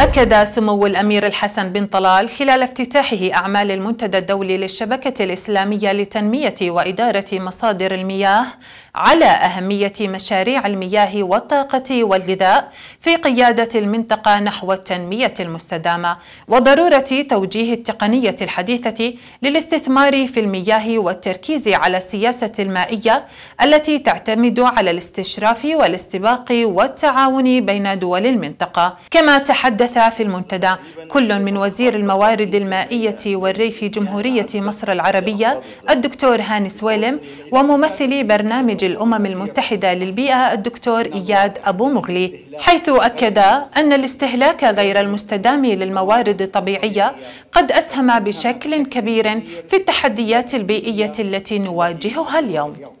أكد سمو الأمير الحسن بن طلال خلال افتتاحه أعمال المنتدى الدولي للشبكة الإسلامية لتنمية وإدارة مصادر المياه على أهمية مشاريع المياه والطاقة والغذاء في قيادة المنطقة نحو التنمية المستدامة وضرورة توجيه التقنية الحديثة للاستثمار في المياه والتركيز على السياسة المائية التي تعتمد على الاستشراف والاستباق والتعاون بين دول المنطقة كما تحدث في المنتدى كل من وزير الموارد المائية والريف جمهورية مصر العربية الدكتور هاني سويلم وممثلي برنامج الأمم المتحدة للبيئة الدكتور إياد أبو مغلي حيث أكد أن الاستهلاك غير المستدام للموارد الطبيعية قد أسهم بشكل كبير في التحديات البيئية التي نواجهها اليوم